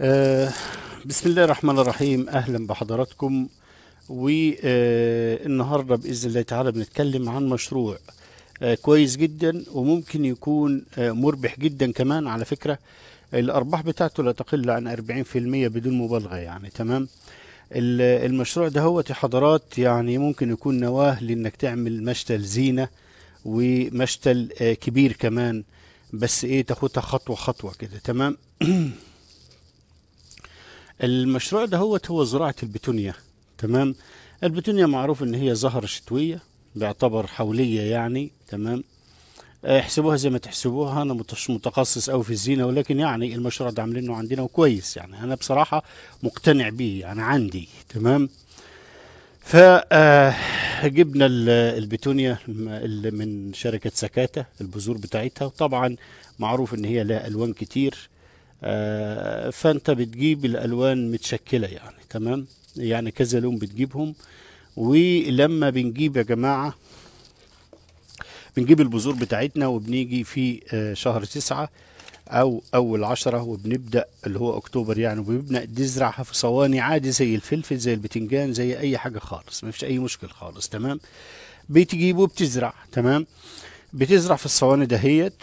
آه، بسم الله الرحمن الرحيم اهلا بحضراتكم والنهارده باذن الله تعالى بنتكلم عن مشروع آه، كويس جدا وممكن يكون آه، مربح جدا كمان على فكره الارباح بتاعته لا تقل عن 40% بدون مبالغه يعني تمام المشروع ده هو حضرات يعني ممكن يكون نواه لانك تعمل مشتل زينه ومشتل كبير كمان بس ايه تاخدها خطوه خطوه كده تمام المشروع ده هو هو زراعة البتونيا تمام البتونيا معروف ان هي زهرة شتوية بيعتبر حولية يعني تمام آه، احسبوها زي ما تحسبوها انا مش متخصص او في الزينه ولكن يعني المشروع ده عاملينه عندنا وكويس يعني انا بصراحه مقتنع بيه يعني عندي تمام ف آه، جبنا البتونيا من شركه سكاتا البذور بتاعتها وطبعا معروف ان هي لها الوان كتير آه، فانت بتجيب الالوان متشكله يعني تمام يعني كذا لون بتجيبهم ولما بنجيب يا جماعه بنجيب البذور بتاعتنا وبنيجي في آه، شهر تسعة او اول عشرة وبنبدا اللي هو اكتوبر يعني وبنبدا نزرعها في صواني عادي زي الفلفل زي البتنجان زي اي حاجه خالص ما فيش اي مشكل خالص تمام بتجيب وبتزرع تمام بتزرع في الصواني دهيت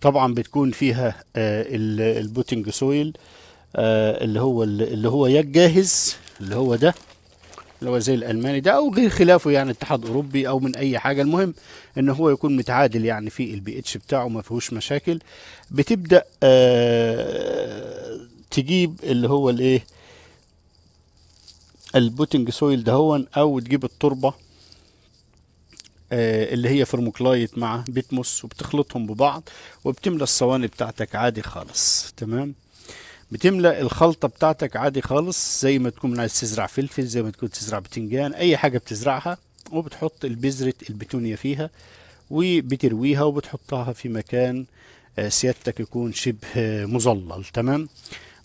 طبعا بتكون فيها آه، البوتنج سويل آه، اللي هو اللي هو يا الجاهز اللي هو ده اللي هو زي الالماني ده او غير خلافه يعني اتحاد اوروبي او من اي حاجه المهم ان هو يكون متعادل يعني في البي اتش بتاعه ما فيهوش مشاكل بتبدا آه، تجيب اللي هو الايه البوتنج سويل دهون او تجيب التربه آه، اللي هي فرموكلايت مع بيتموس وبتخلطهم ببعض وبتملى الصواني بتاعتك عادي خالص تمام بتملى الخلطة بتاعتك عادي خالص زي ما تكون عايز تزرع فلفل زي ما تكون تزرع بتنجان اي حاجة بتزرعها وبتحط البذرة البتونيا فيها وبترويها وبتحطها في مكان آه، سيادتك يكون شبه مظلل تمام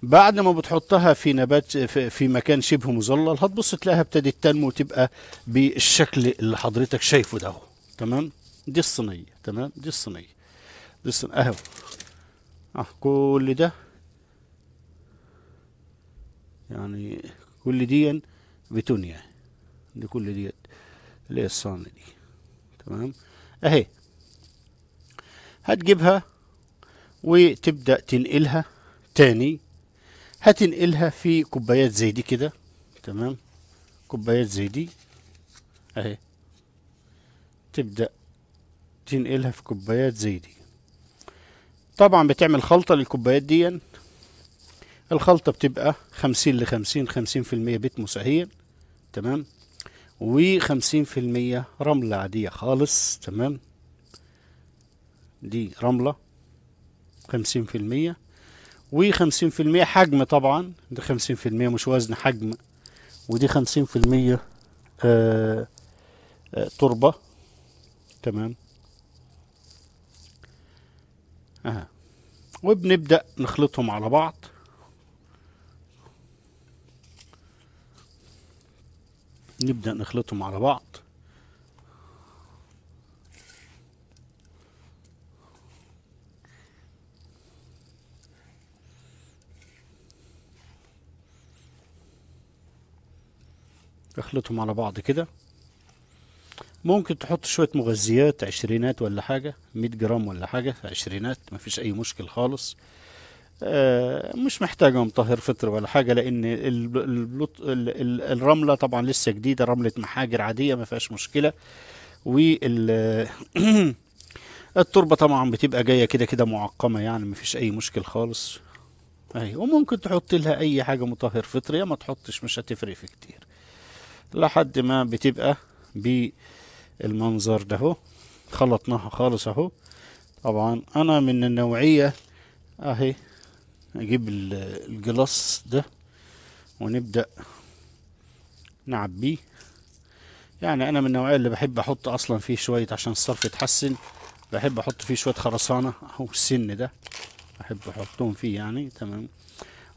بعد ما بتحطها في نبات في مكان شبه مظلل هتبص تلاقيها ابتدت تنمو وتبقى بالشكل اللي حضرتك شايفه ده تمام دي الصينيه تمام دي الصينيه دي الصينيه اهو اه كل ده يعني كل دي بتونيا دي كل دي اللي هي الصينيه دي تمام اهي هتجيبها وتبدا تنقلها تاني هتنقلها في كوبايات زي دي كده تمام كوبايات زي دي اهي تبدأ تنقلها في كوبايات زي دي طبعا بتعمل خلطة للكوبايات دي الخلطة بتبقى خمسين لخمسين خمسين في المية بيت مسهيل تمام وخمسين في المية رملة عادية خالص تمام دي رملة خمسين في المية و50% حجم طبعا دي 50% مش وزن حجم ودي 50% آه آه تربة تمام اه وبنبدأ نخلطهم على بعض نبدأ نخلطهم على بعض اخلطهم على بعض كده ممكن تحط شوية مغذيات عشرينات ولا حاجة مية جرام ولا حاجة عشرينات مفيش أي مشكل خالص آه مش محتاجة مطهر فطر ولا حاجة لأن الرملة طبعا لسه جديدة رملة محاجر عادية مفيهاش مشكلة والتربة طبعا بتبقى جاية كده كده معقمة يعني مفيش أي مشكل خالص أهي وممكن تحط لها أي حاجة مطهر فطري ما تحطش مش هتفرق في كتير لحد ما بتبقى بالمنظر ده خلطناها خالص اهو طبعا انا من النوعية اهي اجيب الجلاس ده ونبدأ نعبيه يعني انا من النوعية اللي بحب احط اصلا فيه شوية عشان الصرف يتحسن بحب احط فيه شوية خرسانة اهو السن ده بحب احطهم فيه يعني تمام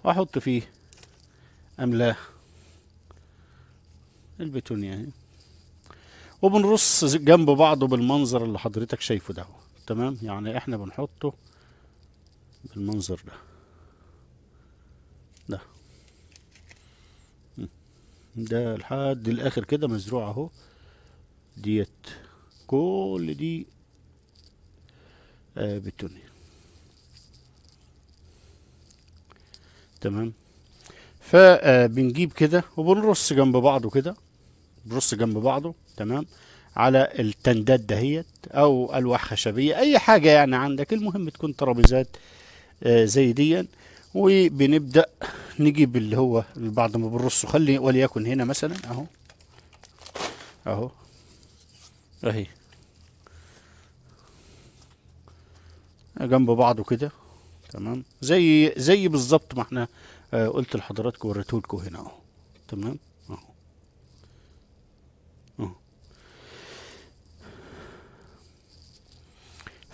واحط فيه املاه البتونيا اهي وبنرص جنب بعضه بالمنظر اللي حضرتك شايفه ده تمام يعني احنا بنحطه بالمنظر ده ده ده لحد الاخر كده مزروع اهو ديت كل دي آه بتونيا تمام فبنجيب آه، كده وبنرص جنب بعضه كده برص جنب بعضه تمام على التندات دهيت او الواح خشبيه اي حاجه يعني عندك المهم تكون ترابيزات آه، زي دي وبنبدا نجيب اللي هو بعد ما بنرصه خلي وليكن هنا مثلا اهو اهو اهي جنب بعضه كده تمام زي زي بالظبط ما احنا آه، قلت لحضراتكم وريتهولكم هنا اهو تمام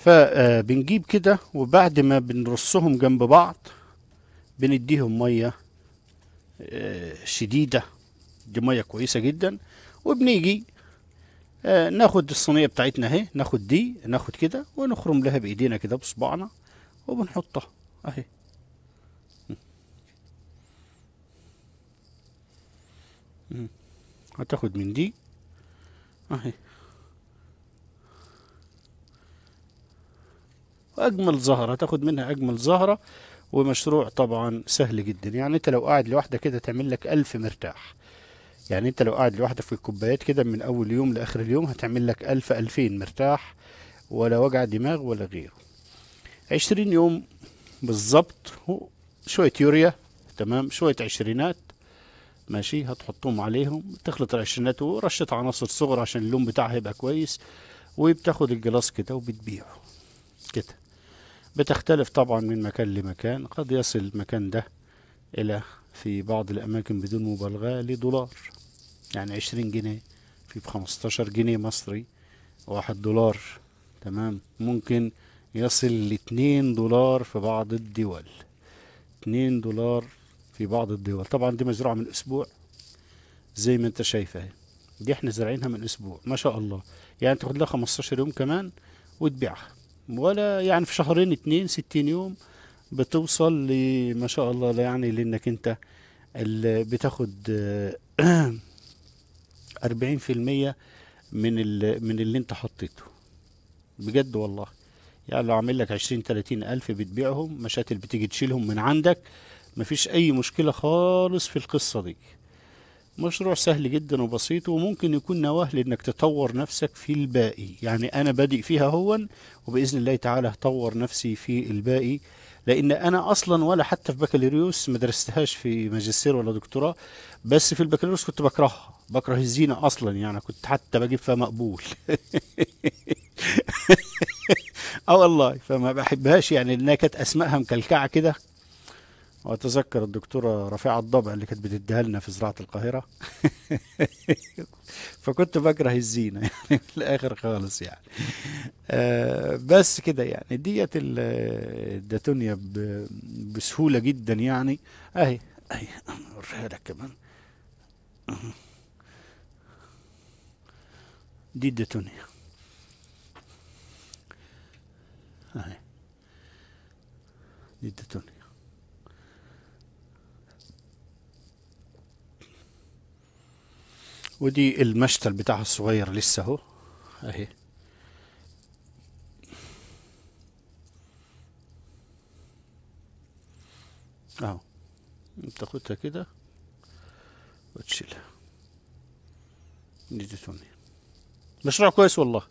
فبنجيب كده وبعد ما بنرصهم جنب بعض بنديهم ميه آه، شديده دي ميه كويسه جدا وبنيجي آه، ناخد الصينيه بتاعتنا اهي ناخد دي ناخد كده ونخرم لها بايدينا كده بصبعنا وبنحطها اهي هتاخد من دي اهي اجمل زهره تاخد منها اجمل زهره ومشروع طبعا سهل جدا يعني انت لو قاعد لوحدك كده تعمل لك ألف مرتاح يعني انت لو قاعد لوحدك في الكوبايات كده من اول يوم لاخر اليوم هتعمل لك ألف ألفين مرتاح ولا وجع دماغ ولا غيره عشرين يوم بالظبط شوية يوريا تمام شوية عشرينات ماشي هتحطهم عليهم تخلط العشرينات ورشة عناصر صغر عشان اللون بتاعها يبقى كويس وبتاخد الجلاص كده وبتبيعه كده بتختلف طبعا من مكان لمكان قد يصل المكان ده إلى في بعض الأماكن بدون مبالغة لدولار يعني عشرين جنيه في بخمستاشر جنيه مصري واحد دولار تمام ممكن يصل لاتنين دولار في بعض الدول اتنين دولار في بعض الدول طبعا دي مزروعة من أسبوع زي ما انت شايفها دي احنا زارعينها من أسبوع ما شاء الله يعني تاخد لها خمستاشر يوم كمان وتبيعها ولا يعني في شهرين اتنين ستين يوم بتوصل لما شاء الله يعني لانك انت اللي بتاخد آه، أربعين في المية من من اللي انت حطيته بجد والله يعني لو عامل لك عشرين تلاتين ألف بتبيعهم مشاتل بتيجي تشيلهم من عندك مفيش أي مشكلة خالص في القصة دي مشروع سهل جدا وبسيط وممكن يكون نواه لانك تطور نفسك في الباقي يعني انا بادئ فيها هون وباذن الله تعالى هطور نفسي في الباقي لان انا اصلا ولا حتى في بكالوريوس ما درستهاش في ماجستير ولا دكتوراه بس في البكالوريوس كنت بكرهها بكره الزينه اصلا يعني كنت حتى بجيب فيها مقبول اه والله فما بحبهاش يعني لانها كانت اسمائها مكلكعه كده واتذكر الدكتوره رفيعه الضبع اللي كانت بتديها لنا في زراعه القاهره فكنت بكره الزينه يعني في الاخر خالص يعني آه بس كده يعني ديت الداتونيا بسهوله جدا يعني اهي اهي اوريها لك كمان دي الداتونيا اهي دي الداتونيا ودي المشتل بتاعها الصغير لسه اهو اهي اهو بتاخدها كده وتشيلها دي تسوني مشروع كويس والله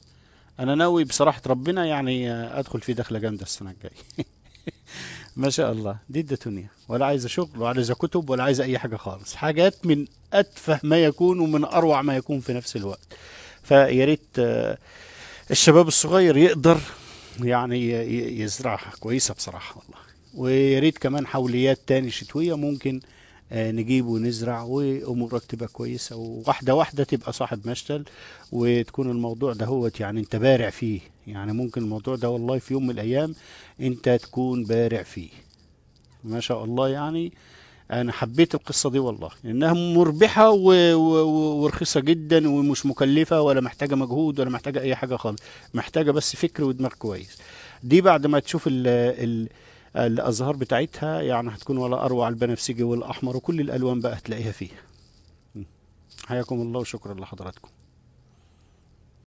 انا ناوي بصراحة ربنا يعني ادخل فيه دخلة جامدة السنة الجاية ما شاء الله دي الدتونية ولا عايزه شغل ولا عايزه كتب ولا عايزه اي حاجه خالص حاجات من اتفه ما يكون ومن اروع ما يكون في نفس الوقت فيا ريت آه، الشباب الصغير يقدر يعني يزرعها كويسه بصراحه والله ويا ريت كمان حوليات تاني شتويه ممكن آه، نجيب ونزرع وامورك تبقى كويسه وواحده واحده تبقى صاحب مشتل وتكون الموضوع ده هو يعني انت بارع فيه يعني ممكن الموضوع ده والله في يوم من الايام انت تكون بارع فيه ما شاء الله يعني انا حبيت القصه دي والله انها مربحه و... و... ورخيصه جدا ومش مكلفه ولا محتاجه مجهود ولا محتاجه اي حاجه خالص محتاجه بس فكر ودماغ كويس دي بعد ما تشوف ال... ال... الازهار بتاعتها يعني هتكون ولا اروع البنفسجي والاحمر وكل الالوان بقى هتلاقيها فيها حياكم الله وشكرا لحضراتكم